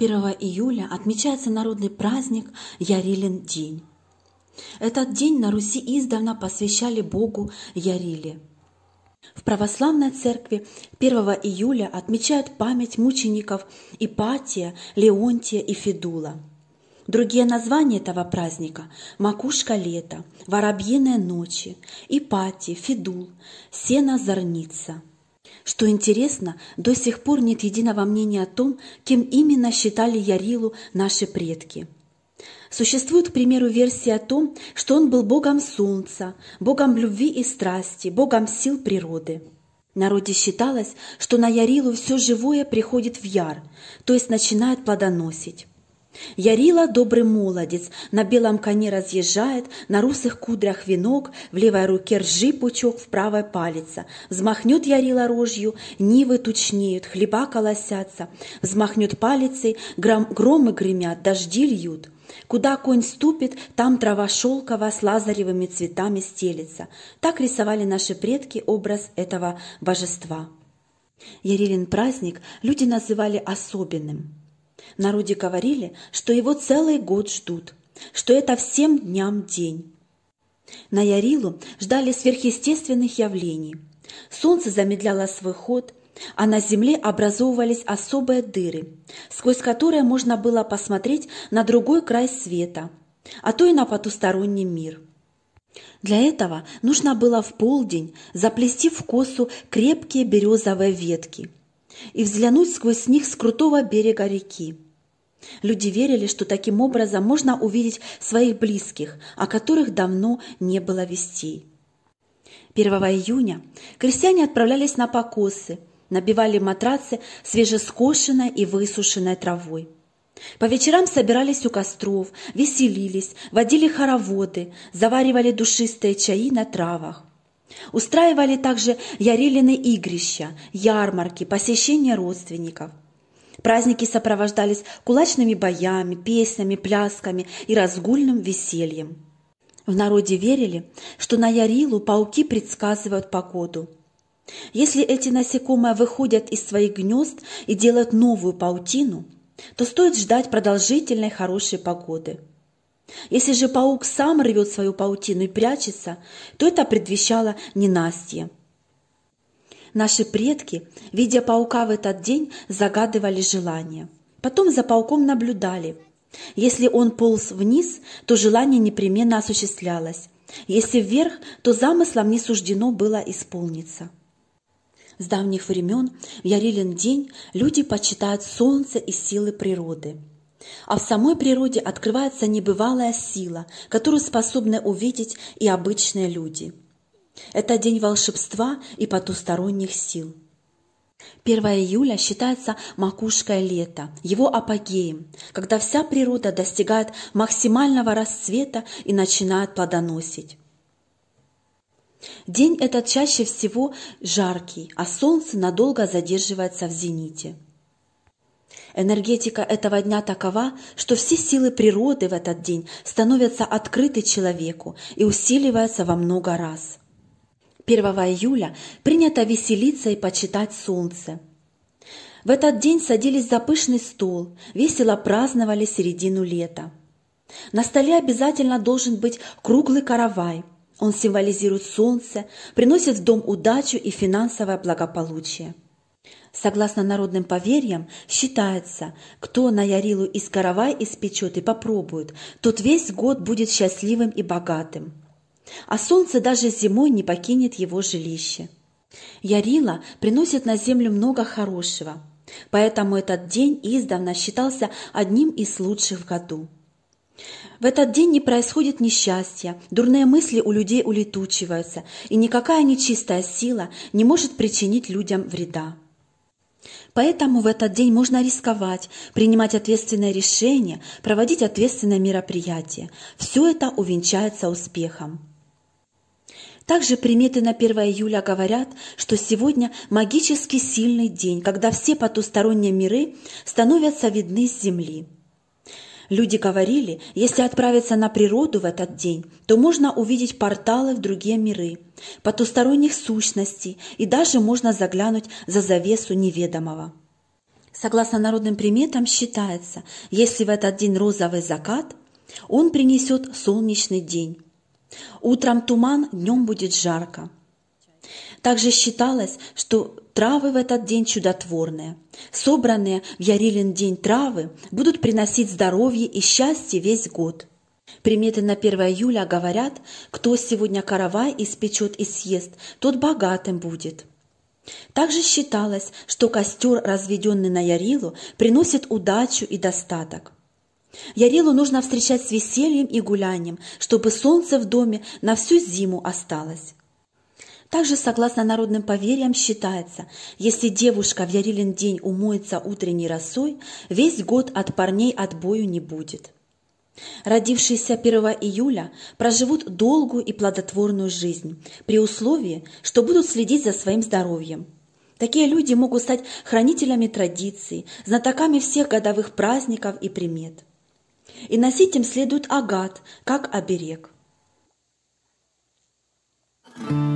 1 июля отмечается народный праздник Ярилин день. Этот день на Руси издавна посвящали Богу Яриле. В православной церкви 1 июля отмечают память мучеников Ипатия, Леонтия и Федула. Другие названия этого праздника – макушка лета, воробьиные ночи, Ипатий, Федул, сено зорница – что интересно, до сих пор нет единого мнения о том, кем именно считали Ярилу наши предки. Существует, к примеру, версия о том, что он был богом солнца, богом любви и страсти, богом сил природы. В народе считалось, что на Ярилу все живое приходит в Яр, то есть начинает плодоносить. Ярила добрый молодец, на белом коне разъезжает, на русых кудрях венок, в левой руке ржи пучок, в правой палица. Взмахнет Ярила рожью, нивы тучнеют, хлеба колосятся. Взмахнет палицей, гром, громы гремят, дожди льют. Куда конь ступит, там трава шелкова с лазаревыми цветами стелится. Так рисовали наши предки образ этого божества. Ярилин праздник люди называли особенным – народе говорили, что его целый год ждут, что это всем дням день. На Ярилу ждали сверхъестественных явлений. Солнце замедляло свой ход, а на земле образовывались особые дыры, сквозь которые можно было посмотреть на другой край света, а то и на потусторонний мир. Для этого нужно было в полдень заплести в косу крепкие березовые ветки – и взглянуть сквозь них с крутого берега реки. Люди верили, что таким образом можно увидеть своих близких, о которых давно не было вестей. 1 июня крестьяне отправлялись на покосы, набивали матрацы свежескошенной и высушенной травой. По вечерам собирались у костров, веселились, водили хороводы, заваривали душистые чаи на травах. Устраивали также ярилины игрища, ярмарки, посещения родственников. Праздники сопровождались кулачными боями, песнями, плясками и разгульным весельем. В народе верили, что на Ярилу пауки предсказывают погоду. Если эти насекомые выходят из своих гнезд и делают новую паутину, то стоит ждать продолжительной хорошей погоды – если же паук сам рвет свою паутину и прячется, то это предвещало ненастье. Наши предки, видя паука в этот день, загадывали желание. Потом за пауком наблюдали. Если он полз вниз, то желание непременно осуществлялось. Если вверх, то замыслом не суждено было исполниться. С давних времен в Ярилин день люди почитают солнце и силы природы – а в самой природе открывается небывалая сила, которую способны увидеть и обычные люди. Это день волшебства и потусторонних сил. 1 июля считается макушкой лета, его апогеем, когда вся природа достигает максимального расцвета и начинает плодоносить. День этот чаще всего жаркий, а солнце надолго задерживается в зените. Энергетика этого дня такова, что все силы природы в этот день становятся открыты человеку и усиливаются во много раз. 1 июля принято веселиться и почитать солнце. В этот день садились за пышный стол, весело праздновали середину лета. На столе обязательно должен быть круглый каравай. Он символизирует солнце, приносит в дом удачу и финансовое благополучие. Согласно народным поверьям, считается, кто на ярилу из каравай испечет и попробует, тот весь год будет счастливым и богатым. А солнце даже зимой не покинет его жилище. Ярила приносит на землю много хорошего, поэтому этот день издавна считался одним из лучших в году. В этот день не происходит несчастья, дурные мысли у людей улетучиваются, и никакая нечистая сила не может причинить людям вреда. Поэтому в этот день можно рисковать, принимать ответственные решения, проводить ответственные мероприятия. Все это увенчается успехом. Также приметы на 1 июля говорят, что сегодня магически сильный день, когда все потусторонние миры становятся видны с Земли. Люди говорили, если отправиться на природу в этот день, то можно увидеть порталы в другие миры, потусторонних сущностей и даже можно заглянуть за завесу неведомого. Согласно народным приметам считается, если в этот день розовый закат, он принесет солнечный день. Утром туман, днем будет жарко. Также считалось, что травы в этот день чудотворные. Собранные в Ярилин день травы будут приносить здоровье и счастье весь год. Приметы на 1 июля говорят, кто сегодня каравай испечет и съест, тот богатым будет. Также считалось, что костер, разведенный на Ярилу, приносит удачу и достаток. Ярилу нужно встречать с весельем и гулянием, чтобы солнце в доме на всю зиму осталось. Также, согласно народным поверьям, считается, если девушка в Ярилин день умоется утренней росой, весь год от парней отбою не будет. Родившиеся 1 июля проживут долгую и плодотворную жизнь, при условии, что будут следить за своим здоровьем. Такие люди могут стать хранителями традиций, знатоками всех годовых праздников и примет. И носить им следует агат, как оберег. thank you